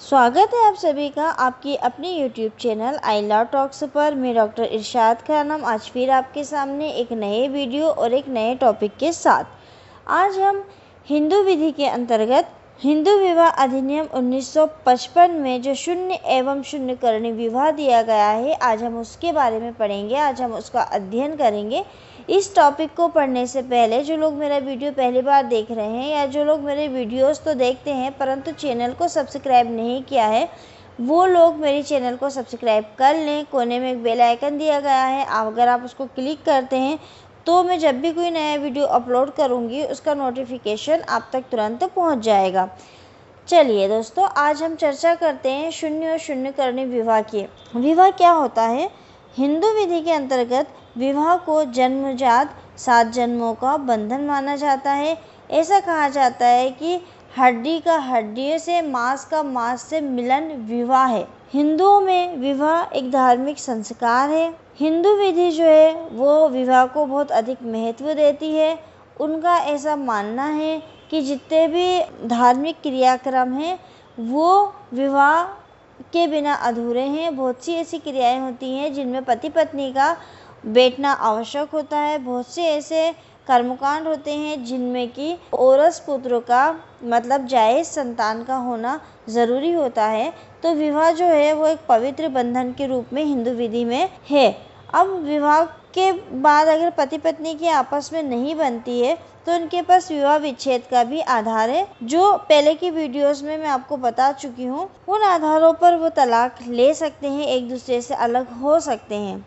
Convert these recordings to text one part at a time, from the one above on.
स्वागत है आप सभी का आपकी अपने YouTube channel I love talks पर मैं डॉक्टर इरशाद खानम आज फिर आपके सामने एक नए वीडियो और एक नए टॉपिक के साथ आज हम हिंदू विधि के अंतर्गत हिंदू विवाह अधिनियम 1955 में जो शून्य एवं शून्यकर्णी विवाह दिया गया है आज हम उसके बारे में पढ़ेंगे आज हम उसका अध्ययन करेंगे इस टॉपिक को पढ़ने से पहले जो लोग मेरा वीडियो पहली बार देख रहे हैं या जो लोग मेरे वीडियोस तो देखते हैं परंतु चैनल को सब्सक्राइब नहीं किया है वो लोग मेरे चैनल को सब्सक्राइब कर लें कोने में एक बेलाइकन दिया गया है अगर आप उसको क्लिक करते हैं तो मैं जब भी कोई नया वीडियो अपलोड करूँगी उसका नोटिफिकेशन आप तक तुरंत पहुँच जाएगा चलिए दोस्तों आज हम चर्चा करते हैं शून्य और शून्य करने विवाह की विवाह क्या होता है हिंदू विधि के अंतर्गत विवाह को जन्मजात सात जन्मों का बंधन माना जाता है ऐसा कहा जाता है कि हड्डी का हड्डियों से मांस का मांस से मिलन विवाह है हिंदुओं में विवाह एक धार्मिक संस्कार है हिंदू विधि जो है वो विवाह को बहुत अधिक महत्व देती है उनका ऐसा मानना है कि जितने भी धार्मिक क्रियाक्रम हैं वो विवाह के बिना अधूरे हैं बहुत सी ऐसी क्रियाएं होती हैं जिनमें पति पत्नी का बैठना आवश्यक होता है बहुत से ऐसे कर्मकांड होते हैं जिनमें कि औरस पुत्र का मतलब जायज संतान का होना ज़रूरी होता है तो विवाह जो है वो एक पवित्र बंधन के रूप में हिंदू विधि में है अब विवाह के बाद अगर पति पत्नी की आपस में नहीं बनती है तो उनके पास विवाह विच्छेद का भी आधार है जो पहले की वीडियोस में मैं आपको बता चुकी हूँ उन आधारों पर वो तलाक ले सकते हैं एक दूसरे से अलग हो सकते हैं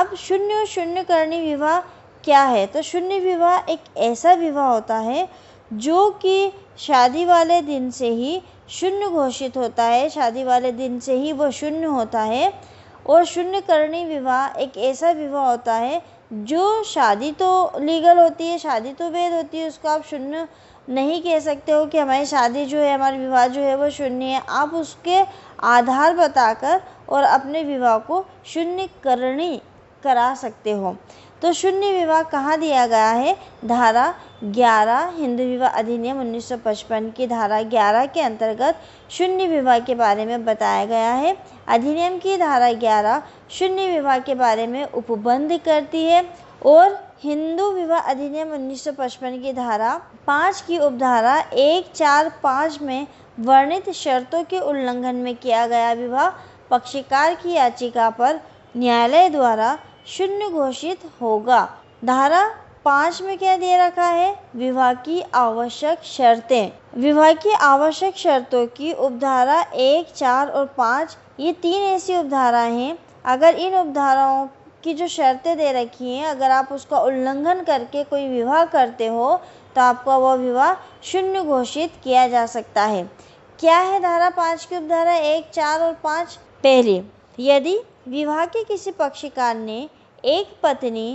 अब शून्य शून्य करनी विवाह क्या है तो शून्य विवाह एक ऐसा विवाह होता है जो कि शादी वाले दिन से ही शून्य घोषित होता है शादी वाले दिन से ही वो शून्य होता है और शून्य करणी विवाह एक ऐसा विवाह होता है जो शादी तो लीगल होती है शादी तो वैध होती है उसको आप शून्य नहीं कह सकते हो कि हमारी शादी जो है हमारा विवाह जो है वो शून्य है आप उसके आधार बताकर और अपने विवाह को शून्य करणी करा सकते हो तो शून्य विवाह कहाँ दिया गया है धारा 11 हिंदू विवाह अधिनियम 1955 की धारा 11 के अंतर्गत शून्य विवाह के बारे में बताया गया है अधिनियम की धारा 11 शून्य विवाह के बारे में उपबंध करती है और हिंदू विवाह अधिनियम 1955 की धारा 5 की उपधारा एक चार पाँच में वर्णित शर्तों के उल्लंघन में किया गया विवाह पक्षकार की याचिका पर न्यायालय द्वारा शून्य घोषित होगा धारा पाँच में क्या दे रखा है विवाह की आवश्यक शर्तें विवाह की आवश्यक शर्तों की उपधारा एक चार और पाँच ये तीन ऐसी उपधारा हैं अगर इन उपधाराओं की जो शर्तें दे रखी हैं अगर आप उसका उल्लंघन करके कोई विवाह करते हो तो आपका वह विवाह शून्य घोषित किया जा सकता है क्या है धारा पाँच की उपधारा एक चार और पाँच पहली यदि विवाह के किसी पक्षकार ने एक पत्नी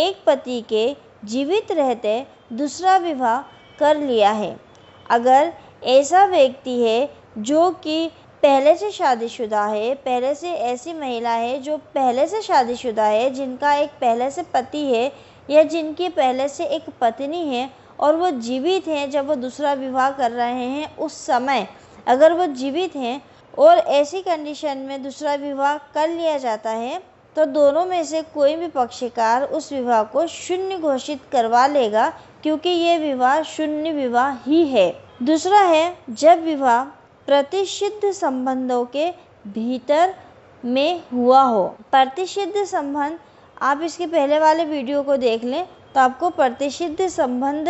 एक पति के जीवित रहते दूसरा विवाह कर लिया है अगर ऐसा व्यक्ति है जो कि पहले से शादीशुदा है पहले से ऐसी महिला है जो पहले से शादीशुदा है जिनका एक पहले से पति है या जिनकी पहले से एक पत्नी है और वो जीवित हैं जब वो दूसरा विवाह कर रहे हैं उस समय अगर वो जीवित हैं और ऐसी कंडीशन में दूसरा विवाह कर लिया जाता है तो दोनों में से कोई भी पक्षकार उस विवाह को शून्य घोषित करवा लेगा क्योंकि ये विवाह शून्य विवाह ही है दूसरा है जब विवाह प्रतिषिद्ध संबंधों के भीतर में हुआ हो प्रतिषिद्ध संबंध आप इसके पहले वाले वीडियो को देख लें तो आपको प्रतिषिद्ध संबंध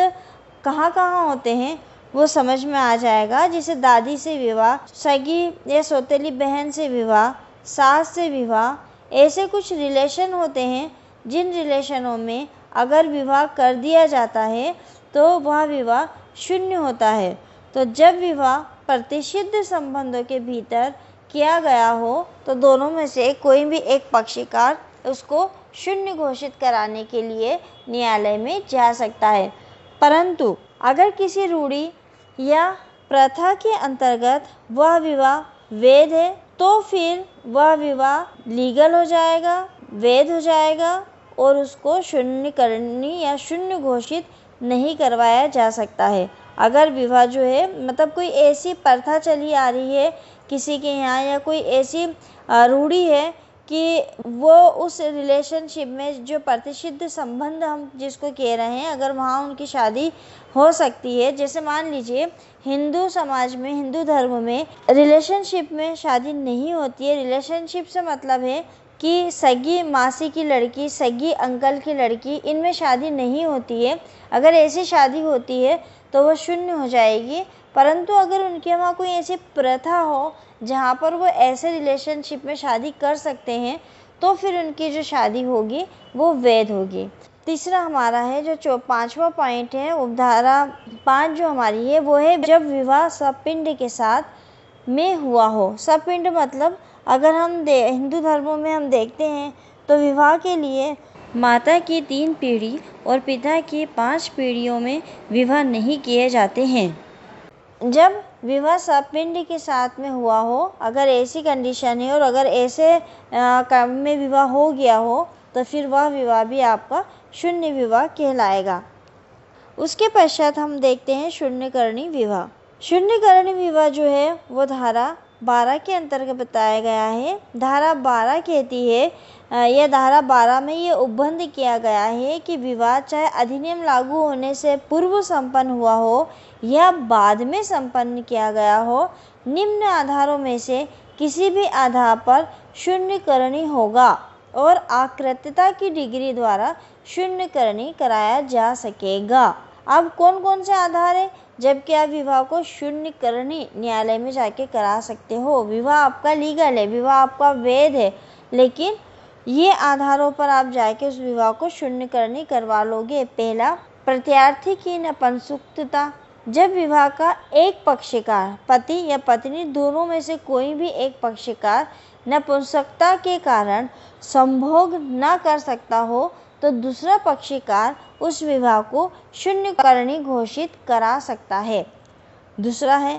कहाँ कहाँ होते हैं वो समझ में आ जाएगा जिसे दादी से विवाह सगी या सौतेली बहन से विवाह सास से विवाह ऐसे कुछ रिलेशन होते हैं जिन रिलेशनों में अगर विवाह कर दिया जाता है तो वह विवाह शून्य होता है तो जब विवाह प्रतिषिद्ध संबंधों के भीतर किया गया हो तो दोनों में से कोई भी एक पक्षकार उसको शून्य घोषित कराने के लिए न्यायालय में जा सकता है परंतु अगर किसी रूढ़ी या प्रथा के अंतर्गत वह विवाह वैध है तो फिर वह विवाह लीगल हो जाएगा वैध हो जाएगा और उसको शून्य करनी या शून्य घोषित नहीं करवाया जा सकता है अगर विवाह जो है मतलब कोई ऐसी प्रथा चली आ रही है किसी के यहाँ या कोई ऐसी रूढ़ी है कि वो उस रिलेशनशिप में जो प्रतिषिद्ध संबंध हम जिसको कह रहे हैं अगर वहाँ उनकी शादी हो सकती है जैसे मान लीजिए हिंदू समाज में हिंदू धर्म में रिलेशनशिप में शादी नहीं होती है रिलेशनशिप से मतलब है कि सगी मासी की लड़की सगी अंकल की लड़की इनमें शादी नहीं होती है अगर ऐसी शादी होती है तो वह शून्य हो जाएगी परंतु अगर उनके वहाँ कोई ऐसी प्रथा हो जहाँ पर वो ऐसे रिलेशनशिप में शादी कर सकते हैं तो फिर उनकी जो शादी होगी वो वैध होगी तीसरा हमारा है जो पांचवा पॉइंट है उपधारा पाँच जो हमारी है वो है जब विवाह सपिंड के साथ में हुआ हो सपिंड मतलब अगर हम हिंदू धर्मों में हम देखते हैं तो विवाह के लिए माता की तीन पीढ़ी और पिता की पांच पीढ़ियों में विवाह नहीं किए जाते हैं जब विवाह सपिंड के साथ में हुआ हो अगर ऐसी कंडीशन है और अगर ऐसे काम में विवाह हो गया हो तो फिर वह विवाह भी आपका शून्य विवाह कहलाएगा उसके पश्चात हम देखते हैं शून्यकर्णी विवाह शून्यकर्णी विवाह जो है वो धारा बारह के अंतर्गत बताया गया है धारा बारह कहती है यह धारा बारह में ये उपबंध किया गया है कि विवाद चाहे अधिनियम लागू होने से पूर्व संपन्न हुआ हो या बाद में संपन्न किया गया हो निम्न आधारों में से किसी भी आधार पर शून्य करनी होगा और आकृतता की डिग्री द्वारा शून्य करनी कराया जा सकेगा अब कौन कौन से आधार है जबकि आप विवाह को शून्य करने न्यायालय में जाके करा सकते हो विवाह आपका लीगल है विवाह आपका वैध है लेकिन ये आधारों पर आप जाके उस विवाह को शून्य करने करवा लोगे पहला प्रत्यार्थी की नपनसुक्तता जब विवाह का एक पक्षकार पति या पत्नी दोनों में से कोई भी एक पक्षकार नपुंसकता के कारण संभोग न कर सकता हो तो दूसरा पक्षकार उस विवाह को शून्य करणी घोषित करा सकता है दूसरा है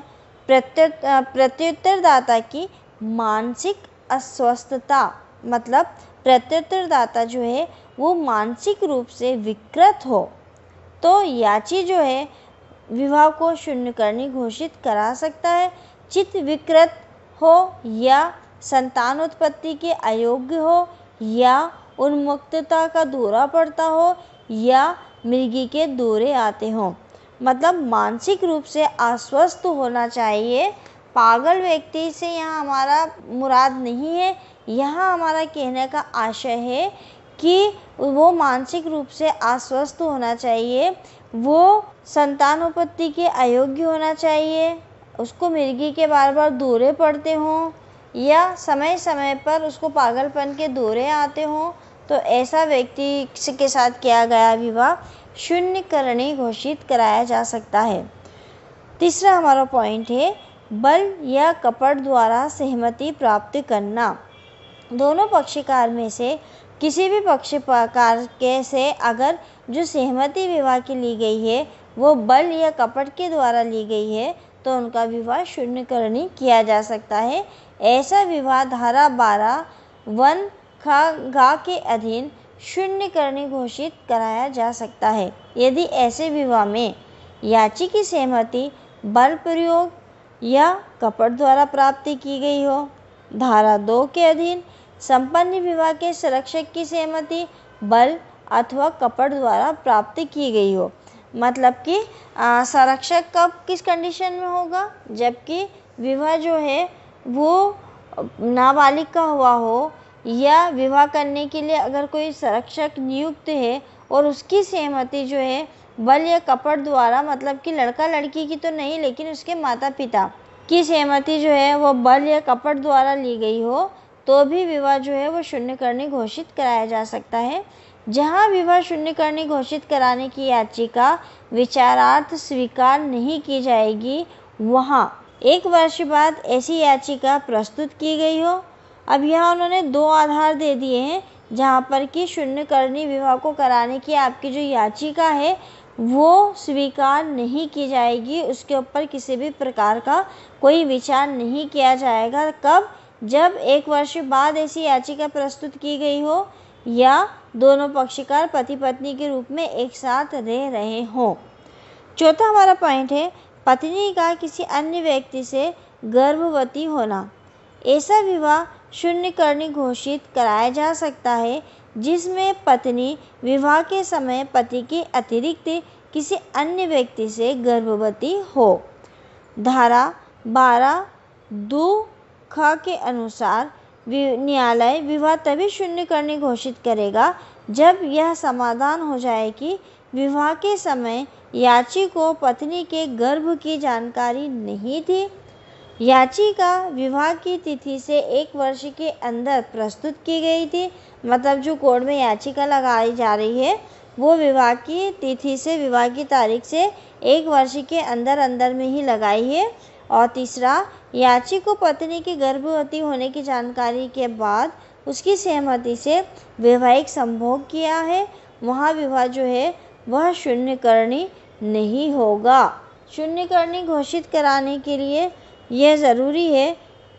प्रत्युत्तरदाता की मानसिक अस्वस्थता मतलब प्रत्युत्तरदाता जो है वो मानसिक रूप से विकृत हो तो याची जो है विवाह को शून्यकर्णी घोषित करा सकता है चित्त विकृत हो या संतान उत्पत्ति के अयोग्य हो या उन्मुक्तता का दौरा पड़ता हो या मिर्गी के दौरे आते हों मतलब मानसिक रूप से अस्वस्थ होना चाहिए पागल व्यक्ति से यहाँ हमारा मुराद नहीं है यहाँ हमारा कहने का आशय है कि वो मानसिक रूप से अस्वस्थ होना चाहिए वो संतानोपत्ति के अयोग्य होना चाहिए उसको मिर्गी के बार बार दौरे पड़ते हों या समय समय पर उसको पागलपन के दौरे आते हों तो ऐसा व्यक्ति के साथ किया गया विवाह शून्य घोषित कराया जा सकता है तीसरा हमारा पॉइंट है बल या कपट द्वारा सहमति प्राप्त करना दोनों पक्षकार में से किसी भी पक्षकार के से अगर जो सहमति विवाह की ली गई है वो बल या कपट के द्वारा ली गई है तो उनका विवाह शून्यकरणी किया जा सकता है ऐसा विवाह धारा बारह वन खा गा के अधीन शून्य करने घोषित कराया जा सकता है यदि ऐसे विवाह में याची की सहमति बल प्रयोग या कपट द्वारा प्राप्ति की गई हो धारा दो के अधीन संपन्न विवाह के संरक्षक की सहमति बल अथवा कपट द्वारा प्राप्ति की गई हो मतलब कि संरक्षक कब किस कंडीशन में होगा जबकि विवाह जो है वो नाबालिग का हुआ हो या विवाह करने के लिए अगर कोई संरक्षक नियुक्त है और उसकी सहमति जो है बल या कपट द्वारा मतलब कि लड़का लड़की की तो नहीं लेकिन उसके माता पिता की सहमति जो है वो बल या कपट द्वारा ली गई हो तो भी विवाह जो है वो शून्य करने घोषित कराया जा सकता है जहाँ विवाह शून्य करने घोषित कराने की याचिका विचारार्थ स्वीकार नहीं की जाएगी वहाँ एक वर्ष बाद ऐसी याचिका प्रस्तुत की गई हो अब यहाँ उन्होंने दो आधार दे दिए हैं जहाँ पर कि शून्यकर्णी विवाह को कराने की आपकी जो याचिका है वो स्वीकार नहीं की जाएगी उसके ऊपर किसी भी प्रकार का कोई विचार नहीं किया जाएगा कब जब एक वर्ष बाद ऐसी याचिका प्रस्तुत की गई हो या दोनों पक्षकार पति पत्नी के रूप में एक साथ रह रहे हों चौथा हमारा पॉइंट है पत्नी का किसी अन्य व्यक्ति से गर्भवती होना ऐसा विवाह शून्य घोषित कराया जा सकता है जिसमें पत्नी विवाह के समय पति के अतिरिक्त किसी अन्य व्यक्ति से गर्भवती हो धारा बारह दो ख के अनुसार न्यायालय विवाह तभी शून्य घोषित करेगा जब यह समाधान हो जाए कि विवाह के समय याची को पत्नी के गर्भ की जानकारी नहीं थी याचिका विवाह की तिथि से एक वर्ष के अंदर प्रस्तुत की गई थी मतलब जो कोर्ट में याचिका लगाई जा रही है वो विवाह की तिथि से विवाह की तारीख से एक वर्ष के अंदर अंदर में ही लगाई है और तीसरा याची को पत्नी के गर्भवती होने की जानकारी के बाद उसकी सहमति से वैवाहिक संभोग किया है वहाँ विवाह जो है वह शून्यकर्णी नहीं होगा शून्यकर्णी घोषित कराने के लिए यह ज़रूरी है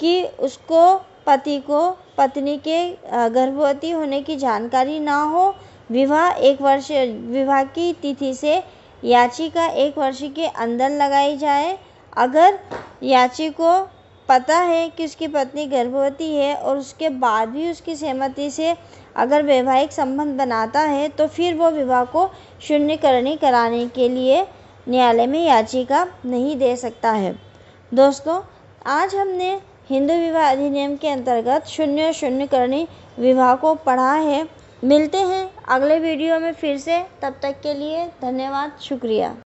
कि उसको पति को पत्नी के गर्भवती होने की जानकारी ना हो विवाह एक वर्ष विवाह की तिथि से याचिका एक वर्ष के अंदर लगाई जाए अगर याची को पता है कि उसकी पत्नी गर्भवती है और उसके बाद भी उसकी सहमति से अगर वैवाहिक संबंध बनाता है तो फिर वो विवाह को शून्यकरणी कराने के लिए न्यायालय में याचिका नहीं दे सकता है दोस्तों आज हमने हिंदू विवाह अधिनियम के अंतर्गत शून्य शून्य करणी विवाह को पढ़ा है मिलते हैं अगले वीडियो में फिर से तब तक के लिए धन्यवाद शुक्रिया